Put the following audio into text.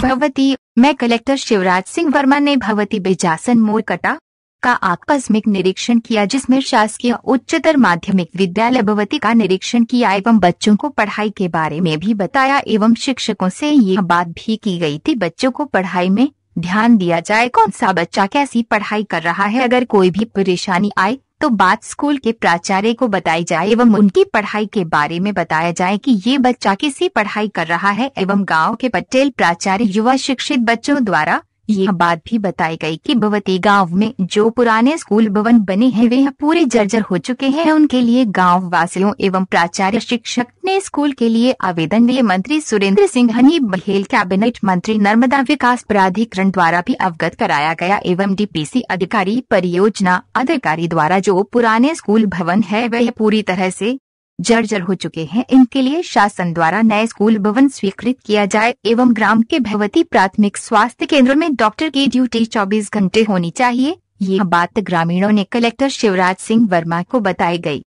भगवती मैं कलेक्टर शिवराज सिंह वर्मा ने भगवती बेजासन मोरकटा का आकस्मिक निरीक्षण किया जिसमें शासकीय उच्चतर माध्यमिक विद्यालय भगवती का निरीक्षण किया एवं बच्चों को पढ़ाई के बारे में भी बताया एवं शिक्षकों से ये बात भी की गई थी बच्चों को पढ़ाई में ध्यान दिया जाए कौन सा बच्चा कैसी पढ़ाई कर रहा है अगर कोई भी परेशानी आए तो बात स्कूल के प्राचार्य को बताई जाए एवं उनकी पढ़ाई के बारे में बताया जाए कि ये बच्चा किसी पढ़ाई कर रहा है एवं गांव के पटेल प्राचार्य युवा शिक्षित बच्चों द्वारा ये बात भी बताई गई कि भवती गांव में जो पुराने स्कूल भवन बने हैं वे पूरे जर्जर हो चुके हैं उनके लिए गांव वासियों एवं प्राचार्य शिक्षक ने स्कूल के लिए आवेदन लिए मंत्री सुरेंद्र सिंह हनी बघेल कैबिनेट मंत्री नर्मदा विकास प्राधिकरण द्वारा भी अवगत कराया गया एवं डीपीसी अधिकारी परियोजना अधिकारी द्वारा जो पुराने स्कूल भवन है वह पूरी तरह ऐसी जर्जर हो चुके हैं इनके लिए शासन द्वारा नए स्कूल भवन स्वीकृत किया जाए एवं ग्राम के भगवती प्राथमिक स्वास्थ्य केंद्र में डॉक्टर की ड्यूटी चौबीस घंटे होनी चाहिए ये बात ग्रामीणों ने कलेक्टर शिवराज सिंह वर्मा को बताई गयी